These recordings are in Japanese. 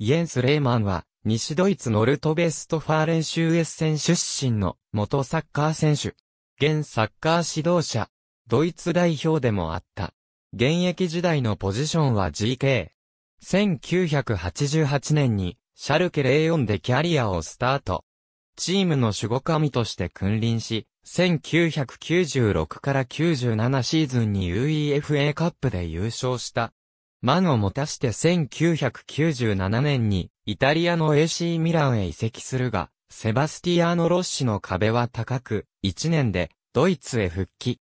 イエンス・レーマンは、西ドイツノルトベストファーレン州エッセン出身の元サッカー選手。現サッカー指導者。ドイツ代表でもあった。現役時代のポジションは GK。1988年に、シャルケ04でキャリアをスタート。チームの守護神として君臨し、1996から97シーズンに UEFA カップで優勝した。満を持たして1997年にイタリアの AC ミランへ移籍するが、セバスティアーノ・ロッシの壁は高く、1年でドイツへ復帰。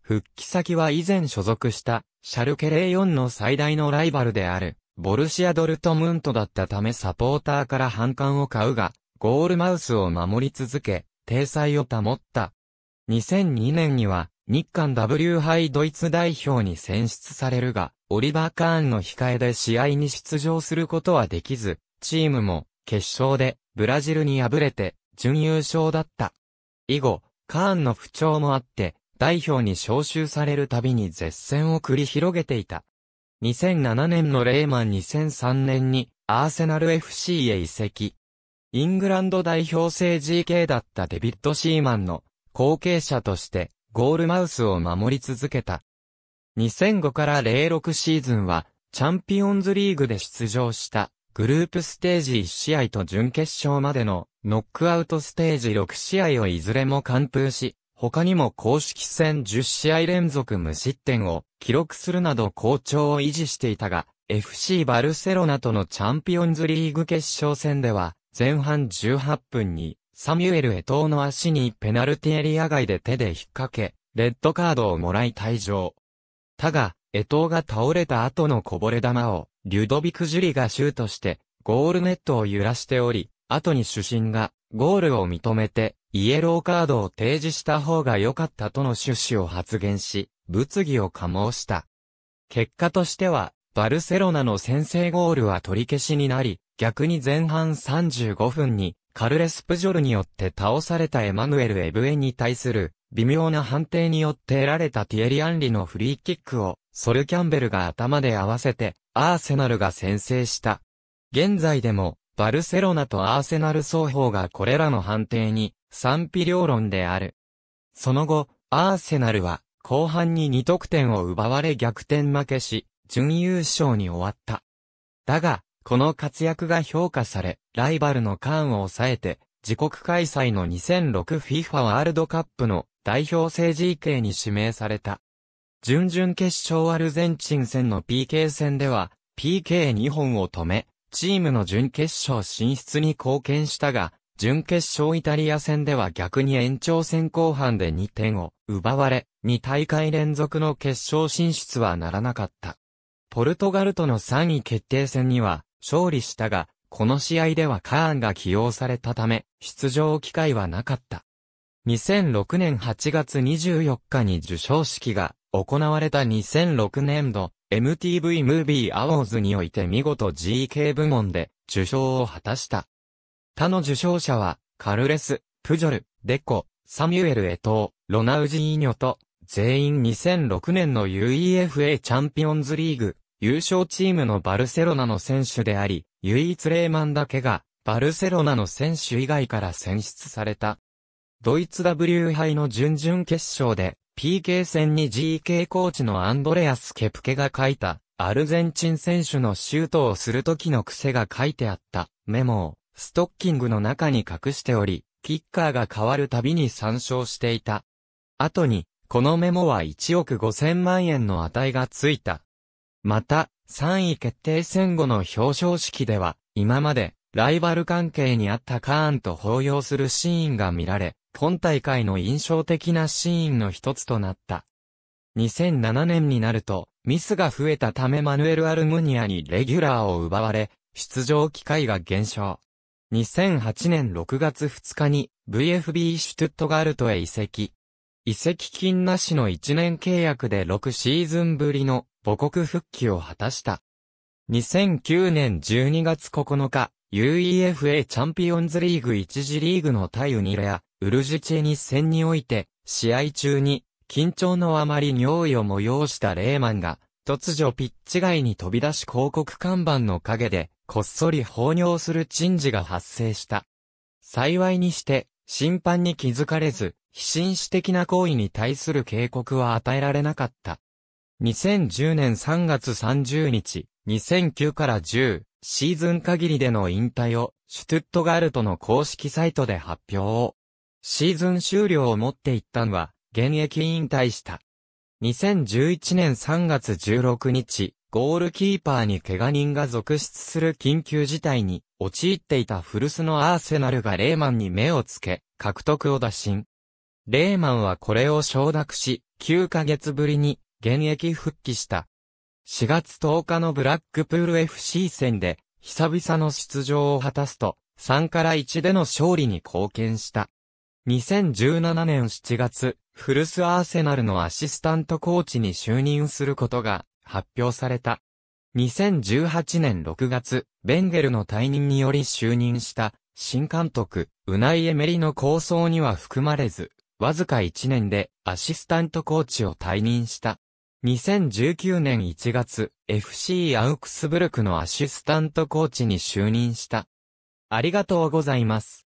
復帰先は以前所属したシャルケレイ4の最大のライバルであるボルシア・ドルトムントだったためサポーターから反感を買うが、ゴールマウスを守り続け、体裁を保った。2002年には日韓 W 杯ドイツ代表に選出されるが、オリバー・カーンの控えで試合に出場することはできず、チームも決勝でブラジルに敗れて準優勝だった。以後、カーンの不調もあって、代表に招集されるたびに絶戦を繰り広げていた。2007年のレーマン2003年にアーセナル FC へ移籍。イングランド代表制 GK だったデビッド・シーマンの後継者としてゴールマウスを守り続けた。2005から06シーズンは、チャンピオンズリーグで出場した、グループステージ1試合と準決勝までの、ノックアウトステージ6試合をいずれも完封し、他にも公式戦10試合連続無失点を記録するなど好調を維持していたが、FC バルセロナとのチャンピオンズリーグ決勝戦では、前半18分にサミュエル・エトーの足にペナルティエリア外で手で引っ掛け、レッドカードをもらい退場。ただ、エトーが倒れた後のこぼれ球を、リュドビク・ジュリがシュートして、ゴールネットを揺らしており、後に主審が、ゴールを認めて、イエローカードを提示した方が良かったとの趣旨を発言し、物議を加醸した。結果としては、バルセロナの先制ゴールは取り消しになり、逆に前半35分にカルレス・プジョルによって倒されたエマヌエル・エブエに対する微妙な判定によって得られたティエリ・アンリのフリーキックをソル・キャンベルが頭で合わせてアーセナルが先制した。現在でもバルセロナとアーセナル双方がこれらの判定に賛否両論である。その後、アーセナルは後半に2得点を奪われ逆転負けし、準優勝に終わった。だが、この活躍が評価され、ライバルのカーンを抑えて、自国開催の 2006FIFA ワールドカップの代表性 GK に指名された。準々決勝アルゼンチン戦の PK 戦では、PK2 本を止め、チームの準決勝進出に貢献したが、準決勝イタリア戦では逆に延長戦後半で2点を奪われ、2大会連続の決勝進出はならなかった。ポルトガルとの3位決定戦には、勝利したが、この試合ではカーンが起用されたため、出場機会はなかった。2006年8月24日に受賞式が行われた2006年度 MTV ムービーアワーズにおいて見事 GK 部門で受賞を果たした。他の受賞者はカルレス、プジョル、デコ、サミュエル・エトー、ロナウジーニョと全員2006年の UEFA チャンピオンズリーグ優勝チームのバルセロナの選手であり、唯一レーマンだけが、バルセロナの選手以外から選出された。ドイツ W 杯の準々決勝で、PK 戦に GK コーチのアンドレアス・ケプケが書いた、アルゼンチン選手のシュートをするときの癖が書いてあったメモを、ストッキングの中に隠しており、キッカーが変わるたびに参照していた。後に、このメモは1億5000万円の値がついた。また、3位決定戦後の表彰式では、今まで、ライバル関係にあったカーンと抱擁するシーンが見られ、今大会の印象的なシーンの一つとなった。2007年になると、ミスが増えたためマヌエル・アルムニアにレギュラーを奪われ、出場機会が減少。2008年6月2日に VFB シュトゥットガルトへ移籍。移籍金なしの1年契約で6シーズンぶりの母国復帰を果たした。2009年12月9日、UEFA チャンピオンズリーグ1次リーグの対ウニレア、ウルジチェニ戦において、試合中に、緊張のあまり尿意を催したレーマンが、突如ピッチ外に飛び出し広告看板の陰で、こっそり放尿する珍事が発生した。幸いにして、審判に気づかれず、非紳士的な行為に対する警告は与えられなかった。2010年3月30日、2009から10シーズン限りでの引退を、シュトゥットガルトの公式サイトで発表。シーズン終了をもって一旦は、現役引退した。2011年3月16日、ゴールキーパーに怪我人が続出する緊急事態に、陥っていた古巣のアーセナルがレーマンに目をつけ、獲得を打診。レーマンはこれを承諾し、9ヶ月ぶりに現役復帰した。4月10日のブラックプール FC 戦で、久々の出場を果たすと、3から1での勝利に貢献した。2017年7月、フルスアーセナルのアシスタントコーチに就任することが発表された。2018年6月、ベンゲルの退任により就任した新監督、ウナイエメリの構想には含まれず、わずか1年でアシスタントコーチを退任した。2019年1月、FC アウクスブルクのアシスタントコーチに就任した。ありがとうございます。